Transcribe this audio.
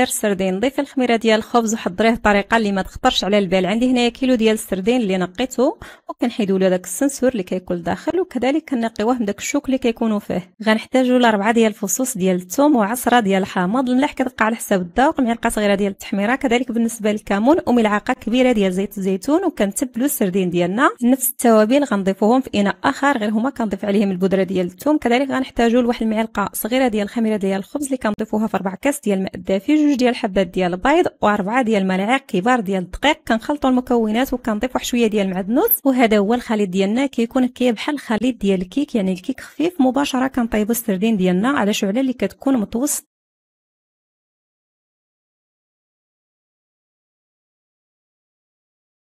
دار السردين ضيف الخميره ديال الخبز وحضريه بطريقه اللي ما تخطرش على البال عندي هنايا كيلو ديال السردين اللي نقيته وكنحيدو له داك السنسور اللي كيكون داخل وكذلك كنقيوه من داك الشوك اللي كيكونوا فيه غنحتاجوا لاربعه ديال الفصوص ديال الثوم وعصره ديال الحامض الملح كتبقى على حساب الذوق معلقه صغيره ديال التحميره كذلك بالنسبه للكمون وملعقه كبيره ديال زيت الزيتون وكنتبلوا السردين ديالنا نفس التوابل غنضيفوهم في اناء اخر غير هما كنضيف عليهم البودره ديال الثوم كذلك غنحتاجوا لواحد المعلقه صغيره ديال الخميره ديال الخبز اللي كنضيفوها في 4 كاس ديال الماء الدافئ جوج ديال الحبات ديال البيض واربعه ديال الملاعق كبار ديال الدقيق كنخلطوا المكونات وكنضيف واحد شويه ديال المعدنوس وهذا هو الخليط ديالنا كيكون كي بحال الخليط ديال الكيك يعني الكيك خفيف مباشره كنطيبوا السردين ديالنا على شعله اللي كتكون متوسط